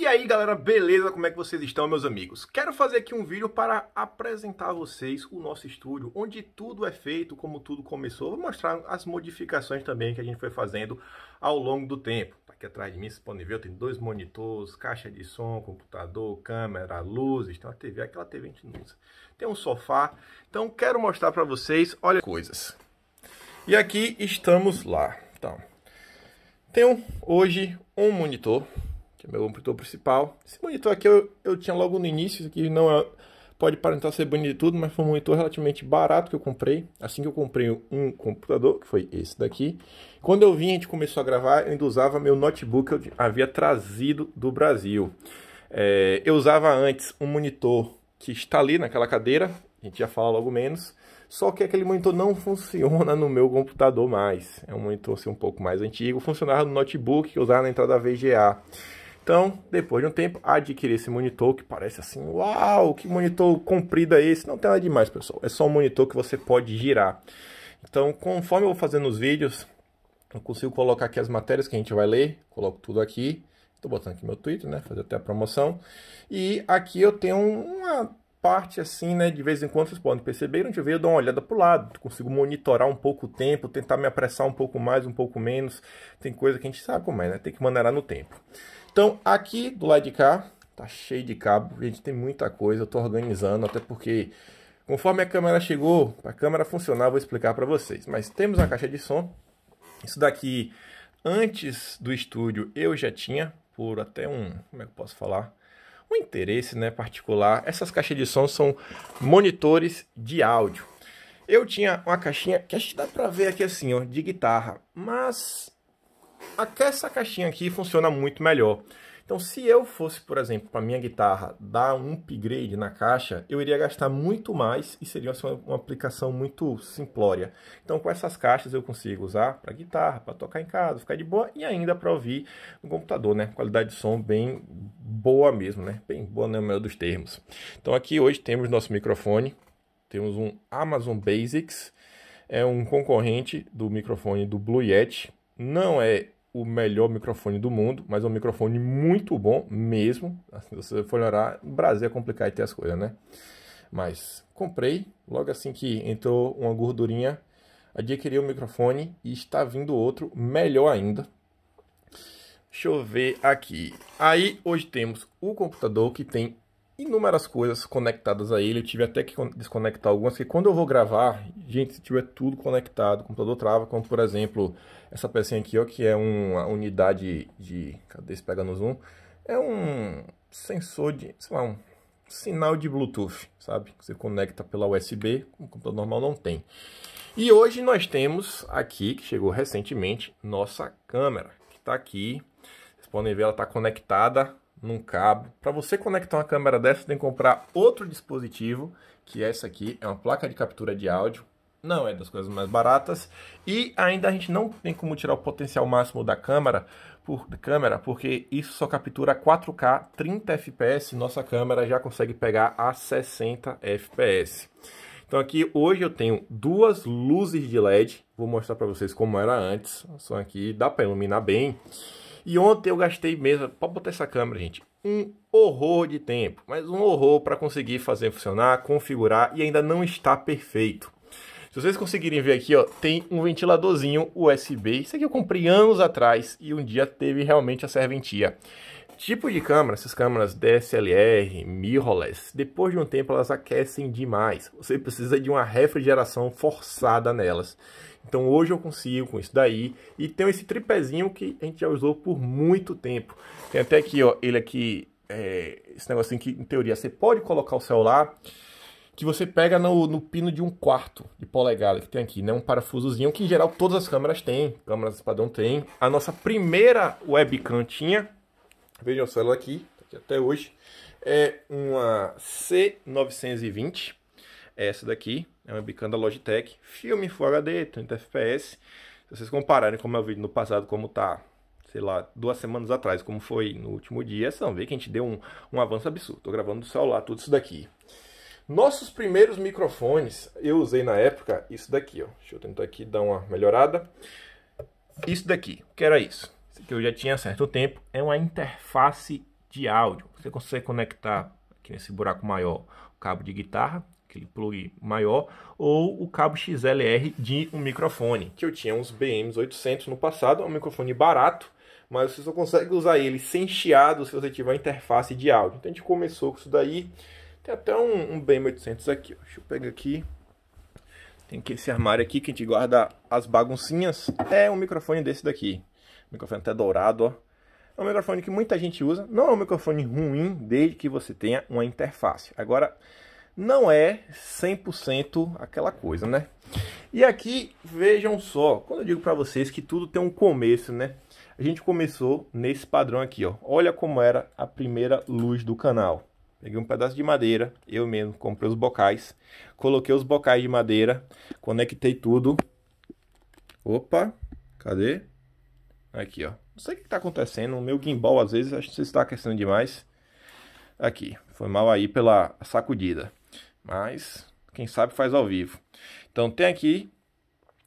E aí galera, beleza? Como é que vocês estão, meus amigos? Quero fazer aqui um vídeo para apresentar a vocês o nosso estúdio, onde tudo é feito, como tudo começou. Vou mostrar as modificações também que a gente foi fazendo ao longo do tempo. Tá aqui atrás de mim, vocês podem ver, eu tenho dois monitores, caixa de som, computador, câmera, luzes, tem uma TV, aquela TV a gente não usa. Tem um sofá. Então quero mostrar para vocês, olha coisas. E aqui estamos lá. Então, tenho hoje um monitor que é meu computador principal. Esse monitor aqui eu, eu tinha logo no início, isso aqui não é, pode parecer ser bonito de tudo, mas foi um monitor relativamente barato que eu comprei. Assim que eu comprei um computador, que foi esse daqui. Quando eu vim, a gente começou a gravar, eu ainda usava meu notebook que eu havia trazido do Brasil. É, eu usava antes um monitor que está ali naquela cadeira, a gente já fala logo menos. Só que aquele monitor não funciona no meu computador mais. É um monitor assim, um pouco mais antigo. Funcionava no notebook que eu usava na entrada VGA. Então, depois de um tempo, adquiri esse monitor que parece assim, uau, que monitor comprido é esse? Não tem nada demais, pessoal. É só um monitor que você pode girar. Então, conforme eu vou fazendo os vídeos, eu consigo colocar aqui as matérias que a gente vai ler, coloco tudo aqui. Estou botando aqui meu Twitter, né? Fazer até a promoção. E aqui eu tenho uma parte assim, né? De vez em quando vocês podem perceber, onde eu vejo, eu dou uma olhada para o lado, consigo monitorar um pouco o tempo, tentar me apressar um pouco mais, um pouco menos. Tem coisa que a gente sabe como é, né? Tem que maneirar no tempo. Então, aqui do lado de cá, tá cheio de cabo, a gente, tem muita coisa, eu tô organizando, até porque conforme a câmera chegou, a câmera funcionar, eu vou explicar para vocês. Mas temos a caixa de som, isso daqui, antes do estúdio, eu já tinha, por até um, como é que eu posso falar? Um interesse né, particular, essas caixas de som são monitores de áudio. Eu tinha uma caixinha que acho que dá para ver aqui assim, ó, de guitarra, mas aqui essa caixinha aqui funciona muito melhor. Então, se eu fosse, por exemplo, para minha guitarra dar um upgrade na caixa, eu iria gastar muito mais e seria uma, uma aplicação muito simplória. Então, com essas caixas eu consigo usar para guitarra, para tocar em casa, ficar de boa e ainda para ouvir no computador, né? Qualidade de som bem boa mesmo, né? Bem boa no né? melhor dos termos. Então, aqui hoje temos nosso microfone, temos um Amazon Basics, é um concorrente do microfone do Blue Yeti, não é o melhor microfone do mundo, mas é um microfone muito bom mesmo. Se assim, você for olhar, o Brasil é complicado e ter as coisas, né? Mas comprei, logo assim que entrou uma gordurinha, adquiri o um microfone e está vindo outro melhor ainda. Deixa eu ver aqui. Aí hoje temos o computador que tem inúmeras coisas conectadas a ele. Eu tive até que desconectar algumas, porque quando eu vou gravar, gente, se tiver tudo conectado, o computador trava, como por exemplo, essa pecinha aqui, ó, que é uma unidade de... Cadê Esse pega no zoom? É um sensor de, sei lá, um sinal de Bluetooth, sabe? Você conecta pela USB, o computador normal não tem. E hoje nós temos aqui, que chegou recentemente, nossa câmera, que está aqui. Vocês podem ver, ela está conectada num cabo. Para você conectar uma câmera dessa, tem que comprar outro dispositivo, que é essa aqui é uma placa de captura de áudio. Não é das coisas mais baratas e ainda a gente não tem como tirar o potencial máximo da câmera, por câmera, porque isso só captura 4K 30 fps, nossa câmera já consegue pegar a 60 fps. Então aqui hoje eu tenho duas luzes de LED, vou mostrar para vocês como era antes, São aqui dá para iluminar bem. E ontem eu gastei mesmo, pode botar essa câmera, gente, um horror de tempo, mas um horror para conseguir fazer funcionar, configurar e ainda não está perfeito. Se vocês conseguirem ver aqui, ó, tem um ventiladorzinho USB. Isso aqui eu comprei anos atrás e um dia teve realmente a serventia. Tipo de câmera, essas câmeras DSLR, mirrorless, depois de um tempo elas aquecem demais. Você precisa de uma refrigeração forçada nelas. Então hoje eu consigo com isso daí e tem esse tripézinho que a gente já usou por muito tempo. Tem até aqui, ó, ele aqui, é, esse negocinho que em teoria você pode colocar o celular que você pega no, no, pino de um quarto de polegada que tem aqui, né? Um parafusozinho que em geral todas as câmeras têm, câmeras padrão tem. A nossa primeira webcam tinha, Vejam só ela aqui, tá aqui até hoje. É uma C920. É essa daqui é uma bican da Logitech. Filme Full HD, 30 FPS. Se vocês compararem com o meu vídeo no passado, como tá sei lá, duas semanas atrás, como foi no último dia, vocês vão ver que a gente deu um, um avanço absurdo. Tô gravando do celular tudo isso daqui. Nossos primeiros microfones, eu usei na época isso daqui, ó. Deixa eu tentar aqui dar uma melhorada. Isso daqui, que era isso que eu já tinha há certo tempo, é uma interface de áudio. Você consegue conectar aqui nesse buraco maior o cabo de guitarra, aquele plug maior, ou o cabo XLR de um microfone, que eu tinha uns BMs 800 no passado, é um microfone barato, mas você só consegue usar ele sem chiado se você tiver a interface de áudio. Então a gente começou com isso daí. Tem até um, um BM 800 aqui, deixa eu pegar aqui. Tem que esse armário aqui que a gente guarda as baguncinhas. É um microfone desse daqui microfone até dourado, ó. É um microfone que muita gente usa. Não é um microfone ruim, desde que você tenha uma interface. Agora, não é 100% aquela coisa, né? E aqui, vejam só, quando eu digo para vocês que tudo tem um começo, né? A gente começou nesse padrão aqui, ó. Olha como era a primeira luz do canal. Peguei um pedaço de madeira, eu mesmo comprei os bocais, coloquei os bocais de madeira, conectei tudo. Opa, cadê? Aqui, ó. Não sei o que está acontecendo. O meu gimbal, às vezes, acho que você está aquecendo demais. Aqui. Foi mal aí pela sacudida. Mas, quem sabe faz ao vivo. Então, tem aqui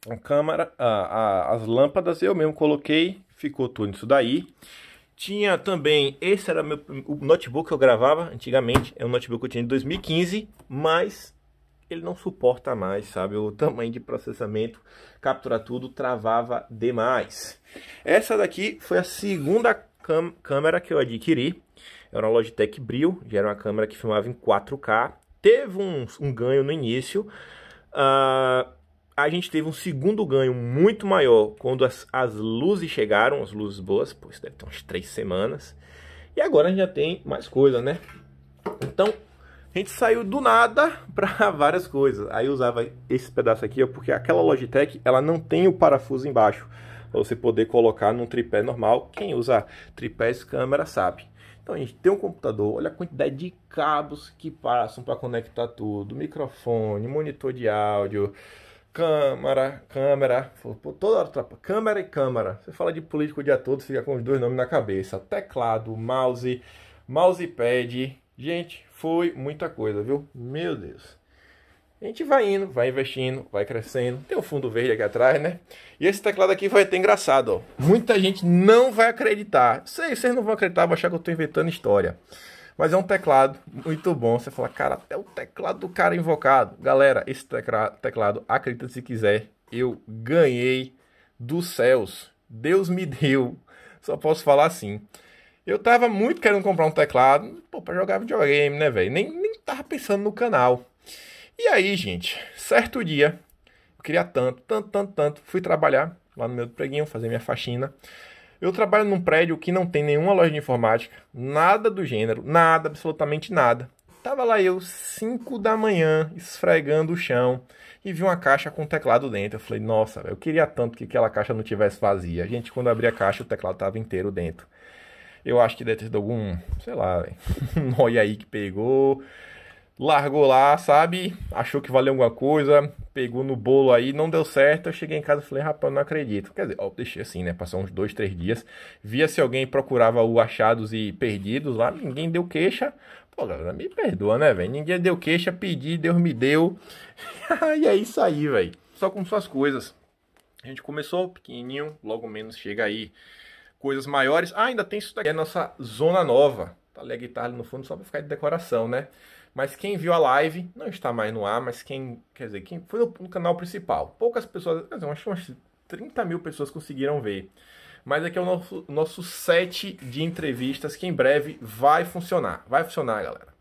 a câmera, a, a, as lâmpadas. Eu mesmo coloquei. Ficou tudo isso daí. Tinha também, esse era meu, o notebook que eu gravava antigamente, é um notebook que eu tinha de 2015, mas ele não suporta mais, sabe? O tamanho de processamento, capturar tudo, travava demais. Essa daqui foi a segunda câmera que eu adquiri. Era é uma Logitech Brio, já era uma câmera que filmava em 4K. Teve um, um ganho no início. Uh, a gente teve um segundo ganho muito maior quando as, as luzes chegaram, as luzes boas, pois deve ter umas três semanas. E agora a gente já tem mais coisa, né? Então, a gente saiu do nada para várias coisas. Aí usava esse pedaço aqui, ó, porque aquela Logitech ela não tem o parafuso embaixo. Pra você poder colocar num tripé normal. Quem usa tripés câmera sabe. Então, a gente tem um computador, olha a quantidade de cabos que passam para conectar tudo. Microfone, monitor de áudio, câmera, câmera, toda hora tropa, câmera e câmera. Você fala de político o dia todo, fica com os dois nomes na cabeça. Teclado, mouse, mousepad, Gente, foi muita coisa, viu? Meu Deus. A gente vai indo, vai investindo, vai crescendo. Tem um fundo verde aqui atrás, né? E esse teclado aqui vai ter engraçado, ó. Muita gente não vai acreditar. Sei, vocês não vão acreditar, vão achar que eu estou inventando história. Mas é um teclado muito bom. Você fala, cara, até o teclado do cara invocado. Galera, esse teclado, acredita se quiser, eu ganhei dos céus. Deus me deu. Só posso falar assim. Eu tava muito querendo comprar um teclado, pô, pra jogar videogame, né, velho? Nem, nem tava pensando no canal. E aí, gente, certo dia, eu queria tanto, tanto, tanto, tanto, fui trabalhar lá no meu preguinho, fazer minha faxina. Eu trabalho num prédio que não tem nenhuma loja de informática, nada do gênero, nada, absolutamente nada. Tava lá eu, 5 da manhã, esfregando o chão, e vi uma caixa com um teclado dentro. Eu falei, nossa, eu queria tanto que aquela caixa não tivesse vazia. Gente, quando abria a caixa, o teclado tava inteiro dentro. Eu acho que deve ter sido algum, sei lá, um nóia aí que pegou, largou lá, sabe? Achou que valeu alguma coisa, pegou no bolo aí, não deu certo. Eu cheguei em casa e falei, rapaz, não acredito. Quer dizer, ó, deixei assim, né? Passou uns dois, três dias. Via se alguém procurava o achados e perdidos lá, ninguém deu queixa. Pô, galera, me perdoa, né, velho? Ninguém deu queixa, pedi, Deus me deu. e é isso aí, velho. Só com suas coisas. A gente começou pequenininho, logo menos chega aí coisas maiores. Ah, ainda tem isso daqui, é a nossa zona nova. Tá ali a guitarra ali no fundo só para ficar de decoração, né? Mas quem viu a live, não está mais no ar, mas quem, quer dizer, quem foi no, no canal principal. Poucas pessoas, dizer, acho que 30 mil pessoas conseguiram ver. Mas aqui é, é o nosso, nosso set de entrevistas que em breve vai funcionar. Vai funcionar, galera.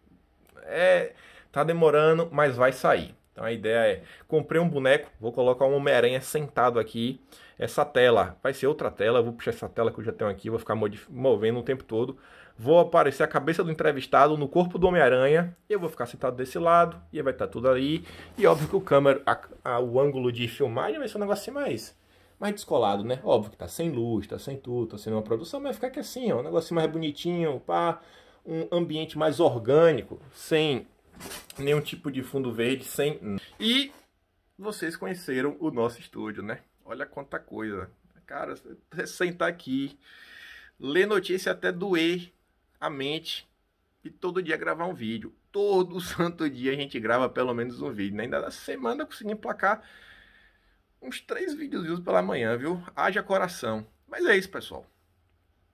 É, tá demorando, mas vai sair. Então a ideia é, comprei um boneco, vou colocar um Homem-Aranha sentado aqui. Essa tela vai ser outra tela, vou puxar essa tela que eu já tenho aqui, vou ficar movendo o tempo todo. Vou aparecer a cabeça do entrevistado no corpo do Homem-Aranha, eu vou ficar sentado desse lado, e vai estar tá tudo ali. E óbvio que o câmera, a, a, o ângulo de filmagem vai ser um negócio assim mais, mais descolado, né? Óbvio que tá sem luz, tá sem tudo, tá sem uma produção, mas vai ficar aqui assim, ó, um negócio mais bonitinho, pá. Um ambiente mais orgânico, sem nenhum tipo de fundo verde, sem... E vocês conheceram o nosso estúdio, né? Olha quanta coisa. Cara, é sentar aqui, ler notícia até doer a mente e todo dia gravar um vídeo. Todo santo dia a gente grava pelo menos um vídeo. Né? Ainda na semana eu consegui emplacar uns três vídeos pela manhã, viu? Haja coração. Mas é isso, pessoal.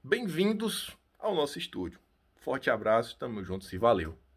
Bem-vindos ao nosso estúdio. Forte abraço, tamo junto e valeu.